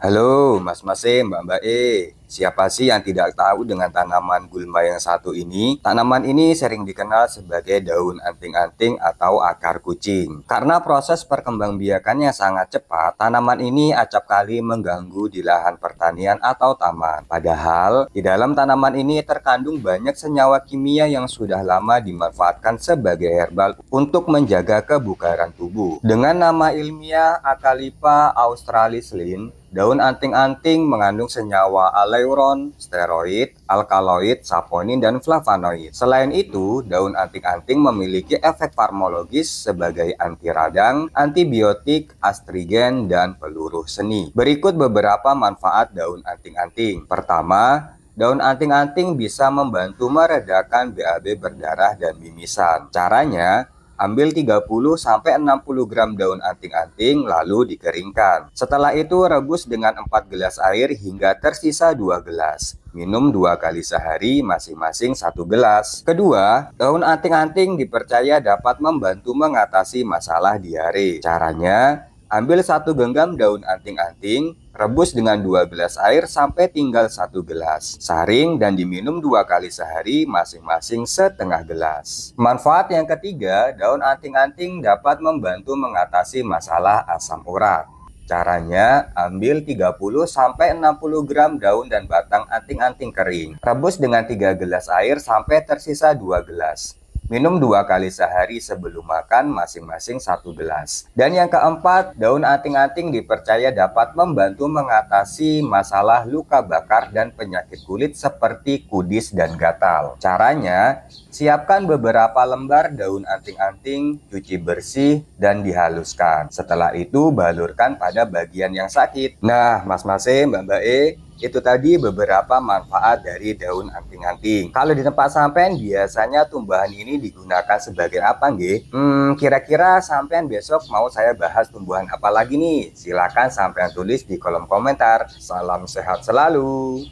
Halo, Mas Mas E, Mbak Mbak E. Siapa sih yang tidak tahu dengan tanaman gulma yang satu ini? Tanaman ini sering dikenal sebagai daun anting-anting atau akar kucing. Karena proses perkembangbiakannya sangat cepat, tanaman ini acap kali mengganggu di lahan pertanian atau taman. Padahal, di dalam tanaman ini terkandung banyak senyawa kimia yang sudah lama dimanfaatkan sebagai herbal untuk menjaga kebugaran tubuh. Dengan nama ilmiah Akalipa australis lin, Daun anting-anting mengandung senyawa aleuron, steroid, alkaloid, saponin, dan flavonoid. Selain itu, daun anting-anting memiliki efek farmologis sebagai anti radang, antibiotik, astrigen, dan peluruh seni. Berikut beberapa manfaat daun anting-anting. Pertama, Daun anting-anting bisa membantu meredakan BAB berdarah dan mimisan. Caranya, Ambil 30 sampai 60 gram daun anting-anting lalu dikeringkan. Setelah itu rebus dengan 4 gelas air hingga tersisa 2 gelas. Minum dua kali sehari masing-masing satu gelas. Kedua, daun anting-anting dipercaya dapat membantu mengatasi masalah diare. Caranya, Ambil satu genggam daun anting-anting, rebus dengan dua gelas air sampai tinggal satu gelas. Saring dan diminum dua kali sehari masing-masing setengah gelas. Manfaat yang ketiga, daun anting-anting dapat membantu mengatasi masalah asam urat. Caranya, ambil 30-60 gram daun dan batang anting-anting kering. Rebus dengan 3 gelas air sampai tersisa 2 gelas. Minum dua kali sehari sebelum makan masing-masing satu gelas. Dan yang keempat, daun anting-anting dipercaya dapat membantu mengatasi masalah luka bakar dan penyakit kulit seperti kudis dan gatal. Caranya, siapkan beberapa lembar daun anting-anting, cuci bersih, dan dihaluskan. Setelah itu, balurkan pada bagian yang sakit. Nah, Mas Mase, Mbak Mbak E, itu tadi beberapa manfaat dari daun anting-anting. Kalau di tempat sampean biasanya tumbuhan ini digunakan sebagai apa nggih? Hmm, kira-kira sampean besok mau saya bahas tumbuhan apa lagi nih? Silakan sampean tulis di kolom komentar. Salam sehat selalu.